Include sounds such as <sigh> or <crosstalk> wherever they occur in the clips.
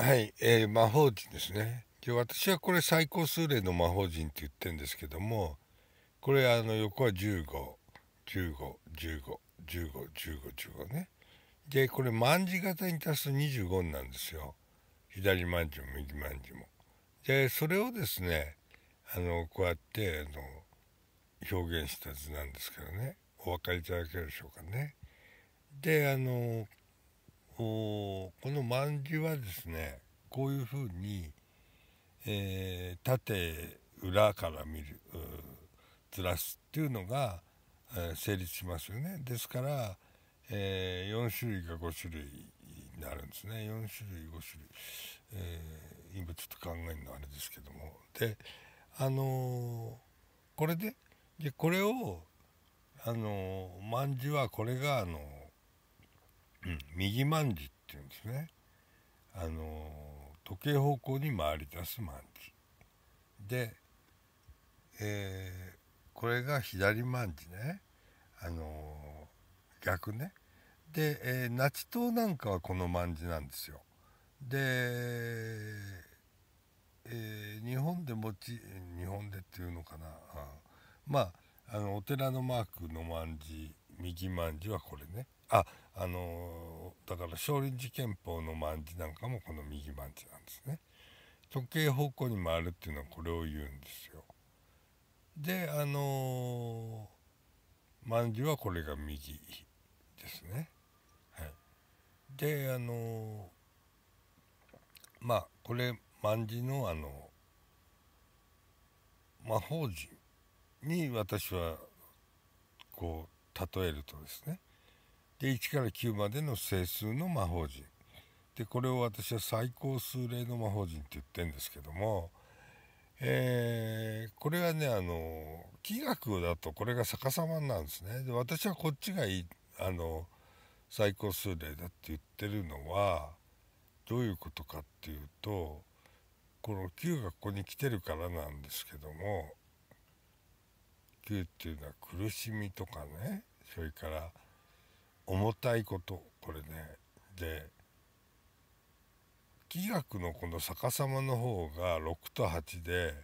はい、えー、魔法陣ですねで私はこれ最高数例の魔法陣って言ってるんですけどもこれあの横は1515151515 15ねでこれ万字型に足す25なんですよ左万字も右万字もでそれをですねあのこうやってあの表現した図なんですけどねお分かりいただけるでしょうかねであのこの饅頭はですねこういうふうに、えー、縦裏から見るずらすっていうのが、えー、成立しますよねですから、えー、4種類か5種類になるんですね4種類5種類、えー、今ちょっと考えるのはあれですけどもであのー、これででこれをあのー、まんじはこれがあのーうん、右万字っていうんですねあの時計方向に回り出す万字で、えー、これが左万字ねあの逆ねで、えー、ナチ党なんかはこの万字なんですよで、えー、日本で持ち日本でっていうのかな、うん、まああのお寺のマークの万字右万字はこれねああのだから少林寺拳法の卍なんかもこの右卍なんですね。時計方向に回るっていうのはこれを言うんですよ。であの卍、はこれが右ですね。はい、であのー、まあこれ卍のあの魔法陣に私はこう例えるとですねで1から9までの整数の魔法陣でこれを私は最高数例の魔法陣って言ってるんですけども、えー、これはねあの気学だとこれが逆さまなんですねで私はこっちがいいあの最高数例だって言ってるのはどういうことかっていうとこの9がここに来てるからなんですけども9っていうのは苦しみとかねそれから「重たいことこれねで気学のこの逆さまの方が6と8で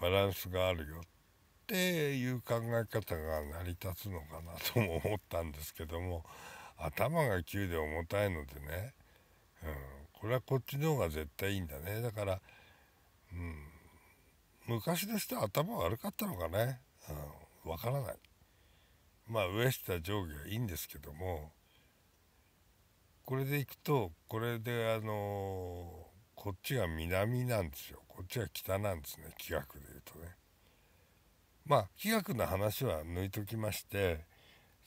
バランスがあるよっていう考え方が成り立つのかなとも思ったんですけども頭が9で重たいのでね、うん、これはこっちの方が絶対いいんだねだから、うん、昔の人は頭悪かったのかねうん、分からない。まあ上下上下はいいんですけどもこれでいくとこれであのこっちが南なんですよこっちが北なんですね気学でいうとね。まあ気学の話は抜いときまして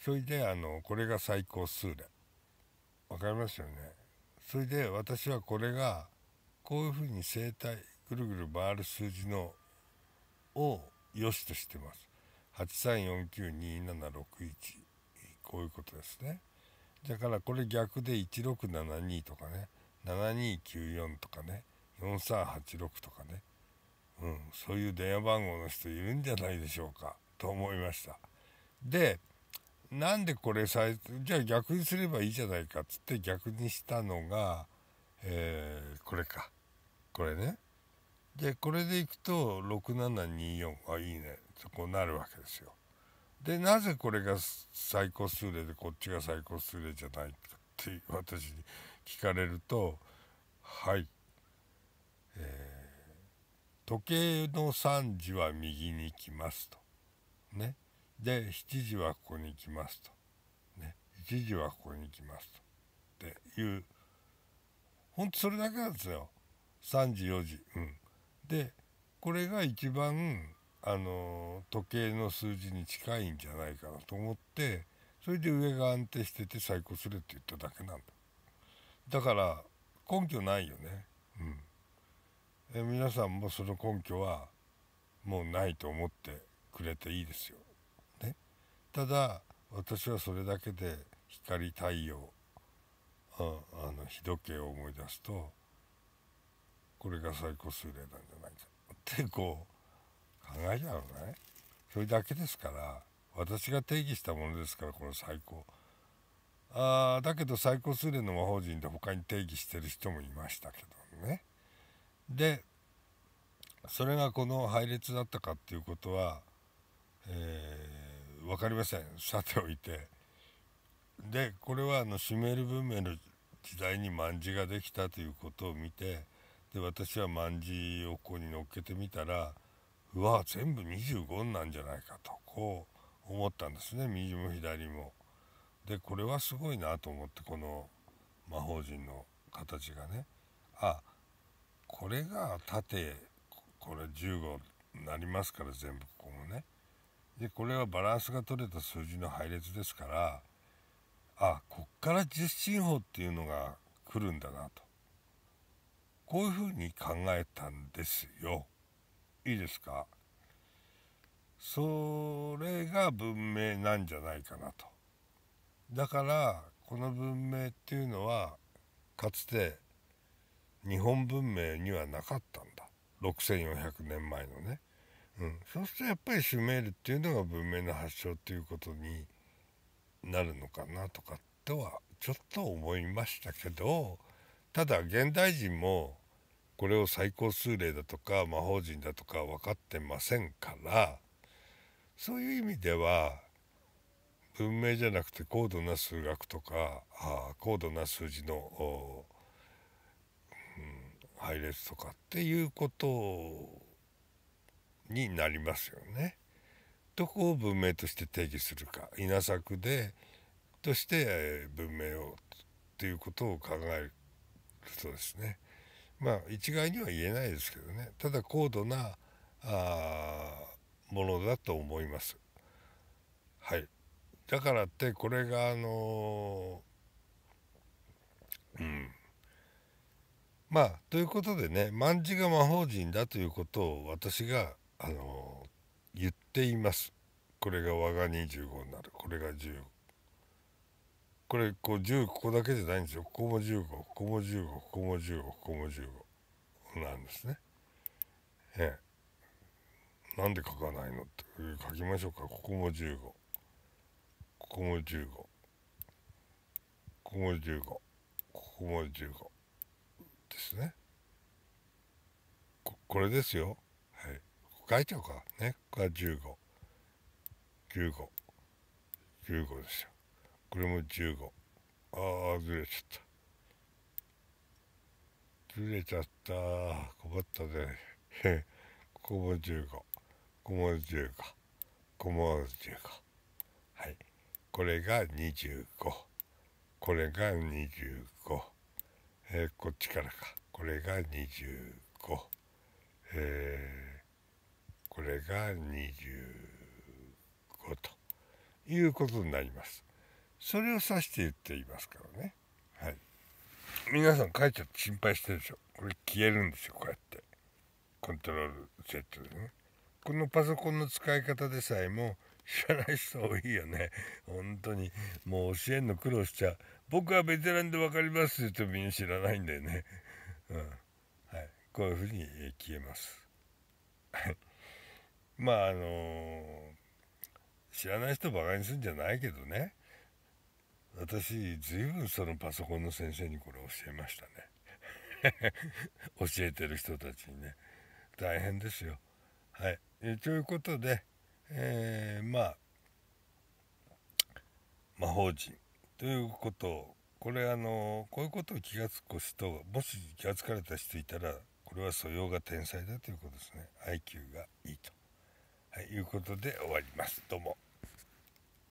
それであのこれが最高数例わかりますよね。それで私はこれがこういうふうに生体、ぐるぐる回る数字のを良しとしてます。83492761こういうことですねだからこれ逆で1672とかね7294とかね4386とかねうんそういう電話番号の人いるんじゃないでしょうかと思いましたでなんでこれさじゃあ逆にすればいいじゃないかっつって逆にしたのが、えー、これかこれねでこれでいくと6724あいいねこうなるわけですよ。でなぜこれが最高数例でこっちが最高数例じゃないかって私に聞かれるとはい、えー、時計の3時は右に来ますと。ね。で7時はここに来ますと。ね。1時はここに来ますと。っていうほんとそれだけなんですよ。3時4時。うん。でこれが一番あの時計の数字に近いんじゃないかなと思ってそれで上が安定してて最高するって言っただけなんだだから根拠ないよねうんえ皆さんもその根拠はもうないと思ってくれていいですよ、ね、ただ私はそれだけで光太陽ん、あの日時計を思い出すとこれが最高数例なんじゃないかってこう考えなのねそれだけですから私が定義したものですからこの最高あだけど最高数年の魔法陣で他に定義してる人もいましたけどねでそれがこの配列だったかっていうことは、えー、分かりませんさておいてでこれはあのシュメール文明の時代に卍ができたということを見てで私は卍をここに乗っけてみたら「うわ全部25なんじゃないかとこう思ったんですね右も左も。でこれはすごいなと思ってこの魔法陣の形がねあこれが縦これ15になりますから全部ここもね。でこれはバランスが取れた数字の配列ですからあこっから10進法っていうのが来るんだなとこういうふうに考えたんですよ。いいですかそれが文明なんじゃないかなとだからこの文明っていうのはかつて日本文明にはなかったんだ6400年前のね、うん、そうするとやっぱりシュメールっていうのが文明の発祥っていうことになるのかなとかとはちょっと思いましたけどただ現代人もこれを最高数例だとか魔法陣だとか分かってませんからそういう意味では文明じゃなくて高度な数学とかあ高度な数字の、うん、配列とかっていうことになりますよね。どこを文明として定義するか稲作でとして文明をということを考えるとですねまあ一概には言えないですけどねただ高度なあものだと思います。はい、だからってこれがあのー、うんまあということでね万事が魔法陣だということを私が、あのー、言っています。これが我が25になるこれが15。これこう10ここだけじゃないんですよここも15ここも15ここも15ここも15なんですね。ええ、なんで書かないのって書きましょうかここも15ここも15ここも15ここも15ですね。ここれですよ。はい。書いちゃうか。ね。ここは15。15。15ですよ。これも15ああずれちゃったずれちゃった困ったねここも15ここも15ここも15はいこれが25これが25えー、こっちからかこれが25えー、これが25ということになります。それを指して言っていますからねはい皆さん書いちゃって心配してるでしょこれ消えるんですよこうやってコントロール Z でねこのパソコンの使い方でさえも知らない人多いよね本当にもう教えんの苦労しちゃう僕はベテランで分かりますって言うとみんな知らないんだよねうんはいこういうふうに消えますはいまああのー、知らない人バカにするんじゃないけどね私随分そのパソコンの先生にこれ教えましたね <laughs> 教えてる人たちにね大変ですよはいえということでえー、まあ魔法陣ということをこれあのこういうことを気が付く人もし気が付かれた人いたらこれは素養が天才だということですね IQ がいいと、はい、いうことで終わりますどうも。